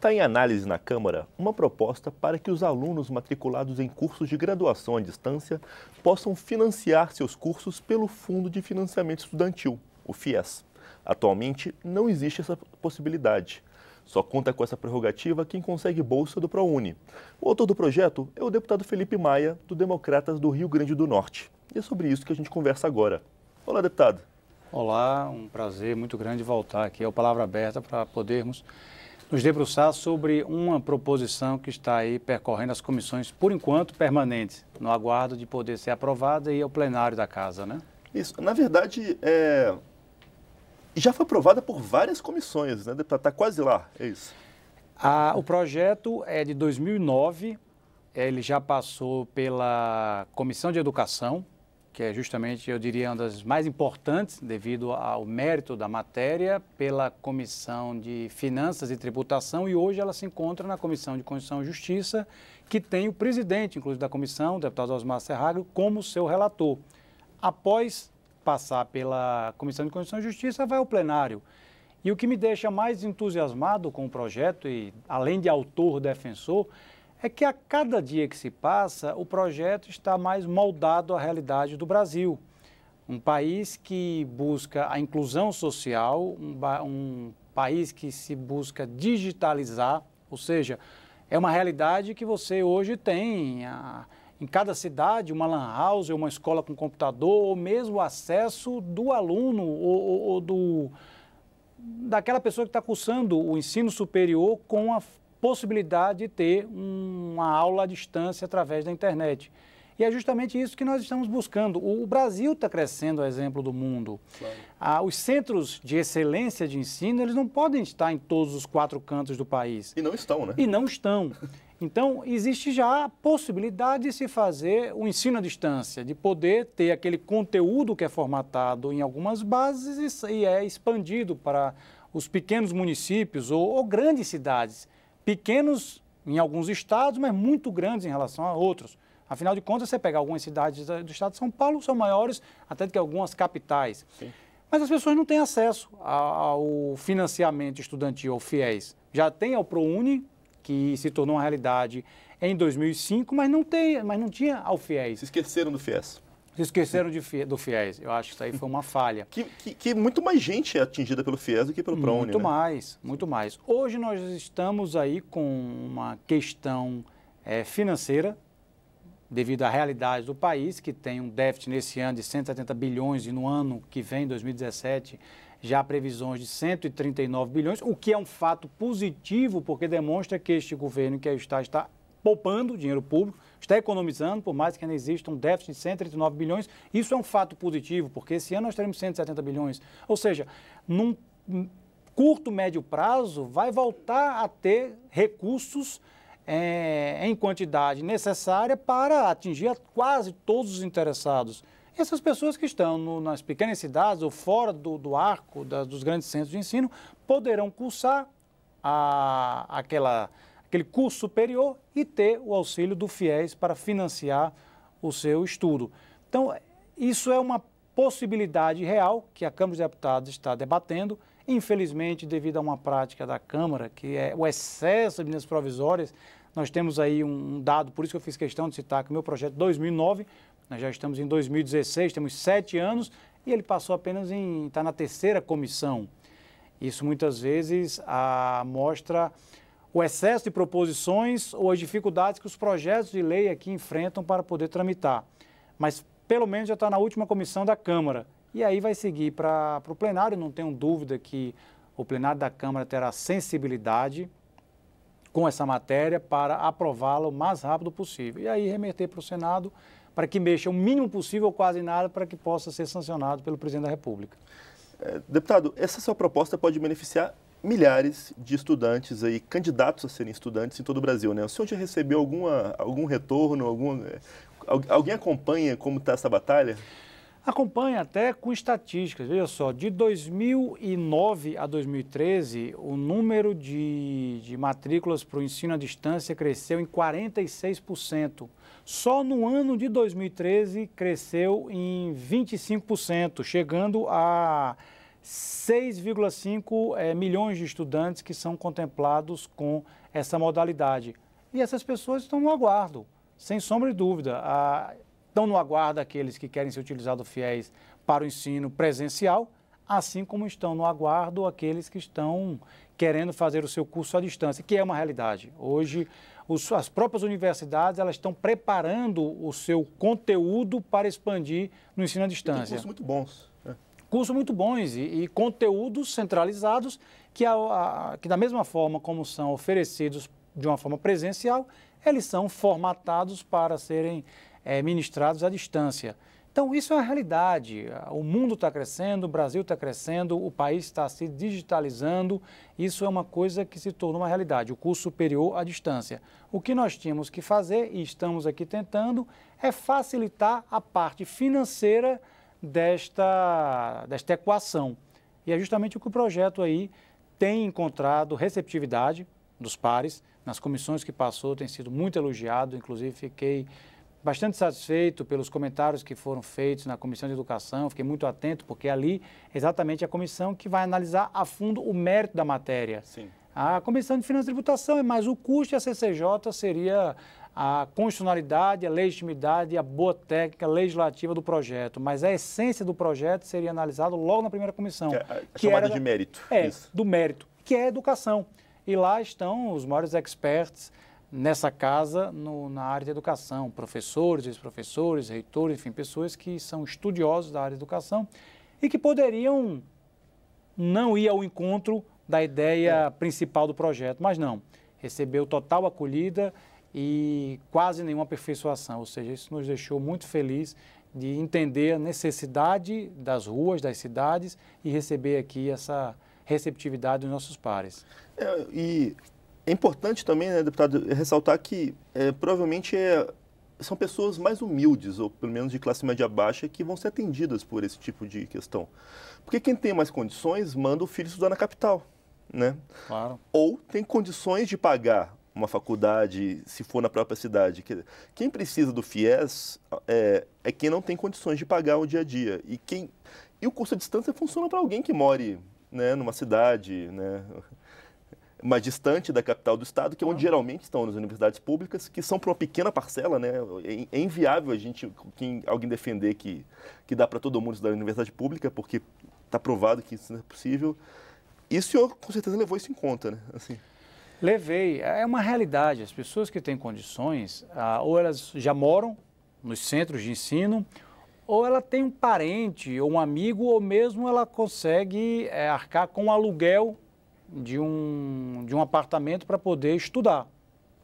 Está em análise na Câmara uma proposta para que os alunos matriculados em cursos de graduação à distância possam financiar seus cursos pelo Fundo de Financiamento Estudantil, o FIES. Atualmente, não existe essa possibilidade. Só conta com essa prerrogativa quem consegue bolsa do ProUni. O autor do projeto é o deputado Felipe Maia, do Democratas do Rio Grande do Norte. E é sobre isso que a gente conversa agora. Olá, deputado. Olá, um prazer muito grande voltar aqui ao Palavra Aberta para podermos nos debruçar sobre uma proposição que está aí percorrendo as comissões, por enquanto, permanentes, no aguardo de poder ser aprovada e ao plenário da Casa, né? Isso. Na verdade, é... já foi aprovada por várias comissões, né, deputado? Está quase lá, é isso? Ah, o projeto é de 2009, ele já passou pela Comissão de Educação, que é justamente, eu diria, uma das mais importantes, devido ao mérito da matéria, pela Comissão de Finanças e Tributação, e hoje ela se encontra na Comissão de Constituição e Justiça, que tem o presidente, inclusive, da comissão, o deputado Osmar Serrago, como seu relator. Após passar pela Comissão de Constituição e Justiça, vai ao plenário. E o que me deixa mais entusiasmado com o projeto, e além de autor defensor, é que a cada dia que se passa, o projeto está mais moldado à realidade do Brasil. Um país que busca a inclusão social, um, um país que se busca digitalizar, ou seja, é uma realidade que você hoje tem a, em cada cidade uma lan house, uma escola com computador, ou mesmo acesso do aluno ou, ou, ou do, daquela pessoa que está cursando o ensino superior com a possibilidade de ter uma aula à distância através da internet. E é justamente isso que nós estamos buscando. O Brasil está crescendo, a exemplo do mundo. Claro. Ah, os centros de excelência de ensino, eles não podem estar em todos os quatro cantos do país. E não estão, né? E não estão. Então, existe já a possibilidade de se fazer o ensino à distância, de poder ter aquele conteúdo que é formatado em algumas bases e é expandido para os pequenos municípios ou, ou grandes cidades pequenos em alguns estados, mas muito grandes em relação a outros. Afinal de contas, você pega algumas cidades do estado de São Paulo, são maiores até do que algumas capitais. Sim. Mas as pessoas não têm acesso ao financiamento estudantil, ao FIES. Já tem ao ProUni, que se tornou uma realidade em 2005, mas não, tem, mas não tinha ao FIES. Se esqueceram do FIES. Se esqueceram de, do FIES. Eu acho que isso aí foi uma falha. Que, que, que, muito mais gente é atingida pelo FIES do que pelo PROUNI. Muito né? mais, muito mais. Hoje nós estamos aí com uma questão é, financeira, devido à realidade do país, que tem um déficit nesse ano de 170 bilhões e no ano que vem, 2017, já previsões de 139 bilhões, o que é um fato positivo, porque demonstra que este governo que aí está está poupando dinheiro público está economizando, por mais que ainda exista um déficit de 139 bilhões. Isso é um fato positivo, porque esse ano nós teremos 170 bilhões. Ou seja, num curto, médio prazo, vai voltar a ter recursos é, em quantidade necessária para atingir quase todos os interessados. Essas pessoas que estão no, nas pequenas cidades ou fora do, do arco da, dos grandes centros de ensino poderão cursar a, aquela aquele curso superior e ter o auxílio do FIES para financiar o seu estudo. Então, isso é uma possibilidade real que a Câmara dos Deputados está debatendo. Infelizmente, devido a uma prática da Câmara, que é o excesso de medidas provisórias, nós temos aí um dado, por isso que eu fiz questão de citar que o meu projeto 2009, é nós já estamos em 2016, temos sete anos, e ele passou apenas em. está na terceira comissão. Isso muitas vezes a, mostra o excesso de proposições ou as dificuldades que os projetos de lei aqui enfrentam para poder tramitar. Mas pelo menos já está na última comissão da Câmara. E aí vai seguir para o plenário, não tenho dúvida que o plenário da Câmara terá sensibilidade com essa matéria para aprová-la o mais rápido possível. E aí remeter para o Senado para que mexa o mínimo possível, ou quase nada, para que possa ser sancionado pelo presidente da República. É, deputado, essa sua proposta pode beneficiar milhares de estudantes aí, candidatos a serem estudantes em todo o Brasil, né? O senhor já recebeu alguma, algum retorno, algum é, alguém acompanha como está essa batalha? Acompanha até com estatísticas. Veja só, de 2009 a 2013, o número de, de matrículas para o ensino à distância cresceu em 46%. Só no ano de 2013 cresceu em 25%, chegando a 6,5 é, eh, milhões de estudantes que são contemplados com essa modalidade. E essas pessoas estão no aguardo, sem sombra de dúvida. A, ah, estão no aguardo aqueles que querem ser utilizados fiéis para o ensino presencial, assim como estão no aguardo aqueles que estão querendo fazer o seu curso à distância, que é uma realidade. Hoje, os, as próprias universidades elas estão preparando o seu conteúdo para expandir no ensino à distância. E tem cursos muito bons cursos muito bons e, e conteúdos centralizados que, a, a, que, da mesma forma como são oferecidos de uma forma presencial, eles são formatados para serem é, ministrados à distância. Então, isso é a realidade. O mundo está crescendo, o Brasil está crescendo, o país está se digitalizando. Isso é uma coisa que se tornou uma realidade, o curso superior à distância. O que nós tínhamos que fazer, e estamos aqui tentando, é facilitar a parte financeira desta, desta equação. E é justamente o que o projeto aí tem encontrado receptividade dos pares, nas comissões que passou, tem sido muito elogiado, inclusive fiquei bastante satisfeito pelos comentários que foram feitos na Comissão de Educação, fiquei muito atento, porque é ali exatamente é a comissão que vai analisar a fundo o mérito da matéria. Sim. A Comissão de Finanças e Tributação é mais o custo e a CCJ seria a constitucionalidade, a legitimidade, a boa técnica legislativa do projeto, mas a essência do projeto seria analisado logo na primeira comissão. É, a é que chamada era, de mérito. É, Isso. do mérito, que é a educação. E lá estão os maiores experts nessa casa no, na área de educação, professores, ex-professores, reitores, enfim, pessoas que são estudiosos da área de educação e que poderiam não ir ao encontro da ideia é. principal do projeto. Mas não, recebeu total acolhida e quase nenhuma aperfeiçoação. Ou seja, isso nos deixou muito feliz de entender a necessidade das ruas, das cidades e receber aqui essa receptividade dos nossos pares. É, e é importante também, né, deputado, ressaltar que é, provavelmente é, são pessoas mais humildes, ou pelo menos de classe média baixa, que vão ser atendidas por esse tipo de questão. Porque quem tem mais condições manda o filho estudar na capital né? Claro. Ou tem condições de pagar uma faculdade, se for na própria cidade. Quem precisa do FIES é, é quem não tem condições de pagar o dia a dia. E, quem, e o curso à distância funciona para alguém que more né, numa cidade né, mais distante da capital do estado, que é onde ah. geralmente estão as universidades públicas, que são para uma pequena parcela. Né, é, é, inviável a gente, quem, alguém defender que, que dá para todo mundo estudar na universidade pública, porque está provado que isso não é possível. E o senhor, com certeza, levou isso em conta, né? Assim. Levei. É uma realidade. As pessoas que têm condições, ah, ou elas já moram nos centros de ensino, ou ela tem um parente ou um amigo, ou mesmo ela consegue é, arcar com o aluguel de um, de um apartamento para poder estudar.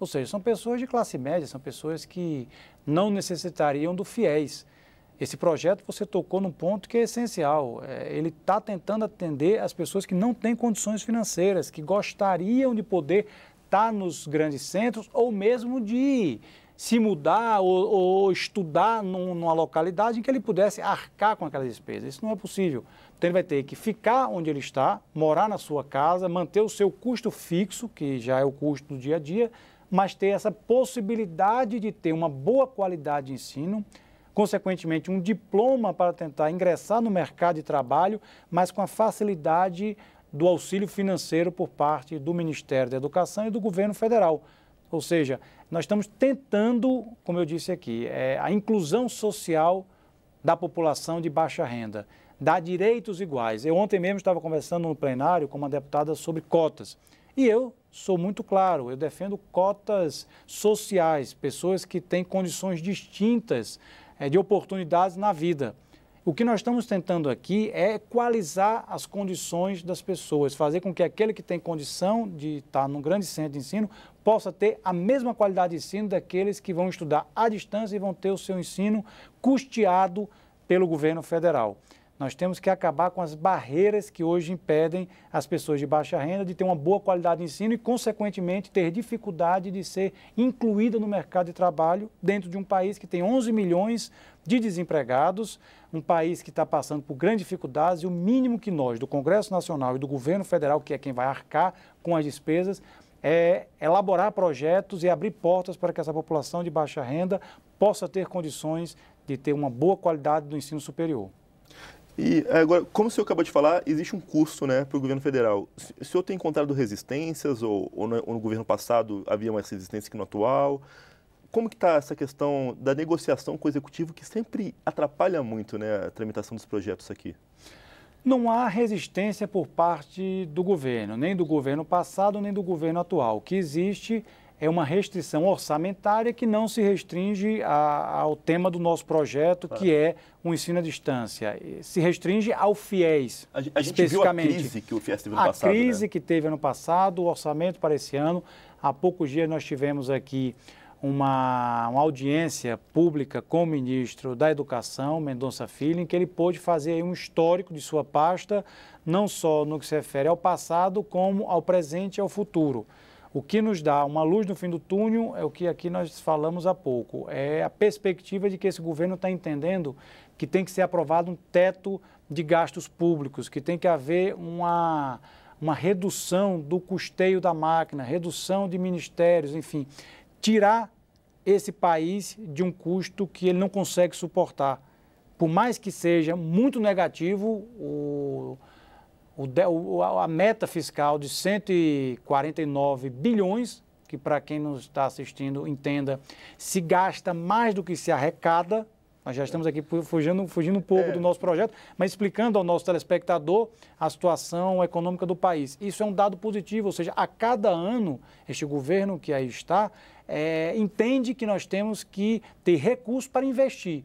Ou seja, são pessoas de classe média, são pessoas que não necessitariam do FIES. Esse projeto você tocou num ponto que é essencial. É, ele está tentando atender as pessoas que não têm condições financeiras, que gostariam de poder estar tá nos grandes centros ou mesmo de se mudar ou, ou estudar num, numa localidade em que ele pudesse arcar com aquelas despesas. Isso não é possível. Então ele vai ter que ficar onde ele está, morar na sua casa, manter o seu custo fixo, que já é o custo do dia a dia, mas ter essa possibilidade de ter uma boa qualidade de ensino consequentemente, um diploma para tentar ingressar no mercado de trabalho, mas com a facilidade do auxílio financeiro por parte do Ministério da Educação e do governo federal. Ou seja, nós estamos tentando, como eu disse aqui, é, a inclusão social da população de baixa renda, dar direitos iguais. Eu ontem mesmo estava conversando no plenário com uma deputada sobre cotas. E eu sou muito claro, eu defendo cotas sociais, pessoas que têm condições distintas é, de oportunidades na vida. O que nós estamos tentando aqui é equalizar as condições das pessoas, fazer com que aquele que tem condição de estar num grande centro de ensino possa ter a mesma qualidade de ensino daqueles que vão estudar à distância e vão ter o seu ensino custeado pelo governo federal. Nós temos que acabar com as barreiras que hoje impedem as pessoas de baixa renda de ter uma boa qualidade de ensino e, consequentemente, ter dificuldade de ser incluída no mercado de trabalho dentro de um país que tem 11 milhões de desempregados, um país que está passando por grandes dificuldades e o mínimo que nós, do Congresso Nacional e do governo federal, que é quem vai arcar com as despesas, é elaborar projetos e abrir portas para que essa população de baixa renda possa ter condições de ter uma boa qualidade do ensino superior. E agora, como o senhor acabou de falar, existe um custo né, para o governo federal. O senhor tem encontrado resistências ou, ou, no, ou no governo passado havia mais resistência que no atual? Como que está essa questão da negociação com o executivo que sempre atrapalha muito né, a tramitação dos projetos aqui? Não há resistência por parte do governo, nem do governo passado, nem do governo atual. O que existe é uma restrição orçamentária que não se restringe a, ao tema do nosso projeto, que é o ensino à distância. Se restringe ao FIES, a, a especificamente. Gente viu a crise que o FIES teve ano a passado. A né? crise né? que teve ano passado, o orçamento para esse ano. Há poucos dias nós tivemos aqui uma, uma audiência pública com o ministro da Educação, Mendonça Filho, em que ele pôde fazer um histórico de sua pasta, não só no que se refere ao passado, como ao presente e ao futuro. O que nos dá uma luz no fim do túnel é o que aqui nós falamos há pouco, é a perspectiva de que esse governo está entendendo que tem que ser aprovado um teto de gastos públicos, que tem que haver uma, uma redução do custeio da máquina, redução de ministérios, enfim, tirar esse país de um custo que ele não consegue suportar. Por mais que seja muito negativo, o o, a meta fiscal de 149 bilhões, que para quem nos está assistindo entenda, se gasta mais do que se arrecada. Nós já estamos aqui fugindo, fugindo um pouco é. do nosso projeto, mas explicando ao nosso telespectador a situação econômica do país. Isso é um dado positivo, ou seja, a cada ano, este governo que aí está é, entende que nós temos que ter recursos para investir.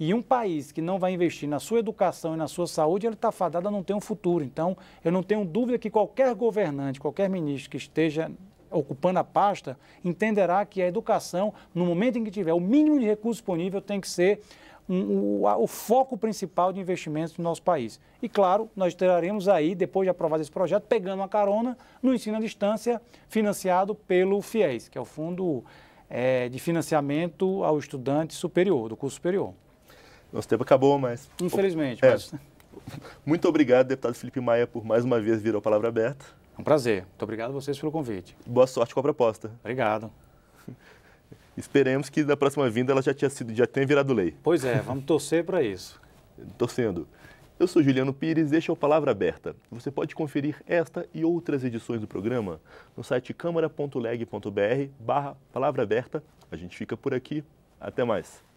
E um país que não vai investir na sua educação e na sua saúde, ele está fadado a não ter um futuro. Então, eu não tenho dúvida que qualquer governante, qualquer ministro que esteja ocupando a pasta, entenderá que a educação, no momento em que tiver o mínimo de recurso disponível, tem que ser um, o, a, o, foco principal de investimentos no nosso país. E, claro, nós teremos aí, depois de aprovado esse projeto, pegando uma carona no ensino à distância, financiado pelo FIES, que é o Fundo é, de Financiamento ao Estudante Superior, do curso superior. Nosso tempo acabou, mas. Infelizmente, é. mas. Muito obrigado, deputado Felipe Maia, por mais uma vez vir ao Palavra Aberta. É um prazer. Muito obrigado a vocês pelo convite. Boa sorte com a proposta. Obrigado. Esperemos que da próxima vinda ela já tinha sido, já tenha virado lei. Pois é, vamos torcer para isso. Torcendo. Eu sou Juliano Pires, deixa é o Palavra Aberta. Você pode conferir esta e outras edições do programa no site câmara.leg.br barra palavra aberta. A gente fica por aqui. Até mais.